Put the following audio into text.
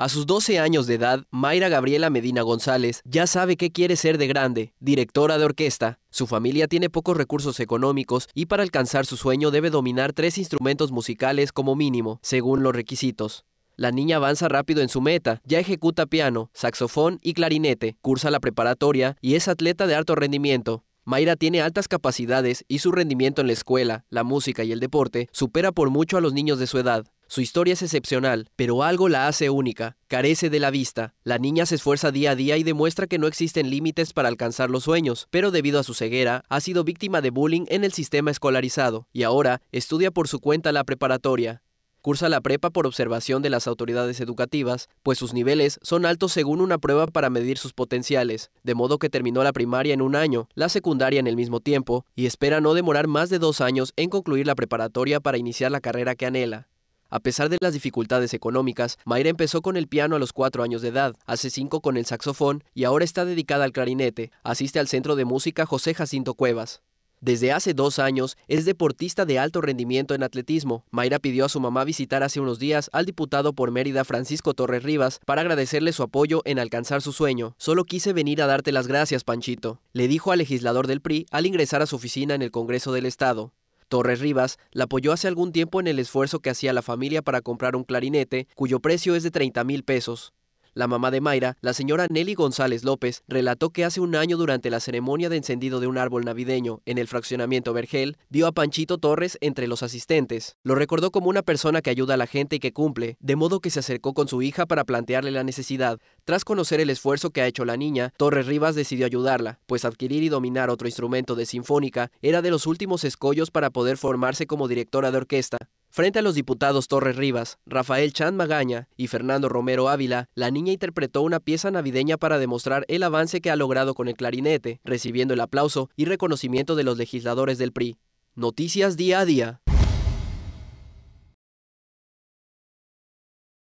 A sus 12 años de edad, Mayra Gabriela Medina González ya sabe qué quiere ser de grande, directora de orquesta. Su familia tiene pocos recursos económicos y para alcanzar su sueño debe dominar tres instrumentos musicales como mínimo, según los requisitos. La niña avanza rápido en su meta, ya ejecuta piano, saxofón y clarinete, cursa la preparatoria y es atleta de alto rendimiento. Mayra tiene altas capacidades y su rendimiento en la escuela, la música y el deporte supera por mucho a los niños de su edad. Su historia es excepcional, pero algo la hace única, carece de la vista. La niña se esfuerza día a día y demuestra que no existen límites para alcanzar los sueños, pero debido a su ceguera, ha sido víctima de bullying en el sistema escolarizado, y ahora estudia por su cuenta la preparatoria. Cursa la prepa por observación de las autoridades educativas, pues sus niveles son altos según una prueba para medir sus potenciales, de modo que terminó la primaria en un año, la secundaria en el mismo tiempo, y espera no demorar más de dos años en concluir la preparatoria para iniciar la carrera que anhela. A pesar de las dificultades económicas, Mayra empezó con el piano a los cuatro años de edad, hace cinco con el saxofón y ahora está dedicada al clarinete. Asiste al Centro de Música José Jacinto Cuevas. Desde hace dos años es deportista de alto rendimiento en atletismo. Mayra pidió a su mamá visitar hace unos días al diputado por Mérida Francisco Torres Rivas para agradecerle su apoyo en alcanzar su sueño. Solo quise venir a darte las gracias, Panchito, le dijo al legislador del PRI al ingresar a su oficina en el Congreso del Estado. Torres Rivas la apoyó hace algún tiempo en el esfuerzo que hacía la familia para comprar un clarinete, cuyo precio es de 30 mil pesos. La mamá de Mayra, la señora Nelly González López, relató que hace un año durante la ceremonia de encendido de un árbol navideño en el fraccionamiento Vergel, vio a Panchito Torres entre los asistentes. Lo recordó como una persona que ayuda a la gente y que cumple, de modo que se acercó con su hija para plantearle la necesidad. Tras conocer el esfuerzo que ha hecho la niña, Torres Rivas decidió ayudarla, pues adquirir y dominar otro instrumento de sinfónica era de los últimos escollos para poder formarse como directora de orquesta. Frente a los diputados Torres Rivas, Rafael Chan Magaña y Fernando Romero Ávila, la niña interpretó una pieza navideña para demostrar el avance que ha logrado con el clarinete, recibiendo el aplauso y reconocimiento de los legisladores del PRI. Noticias día a día.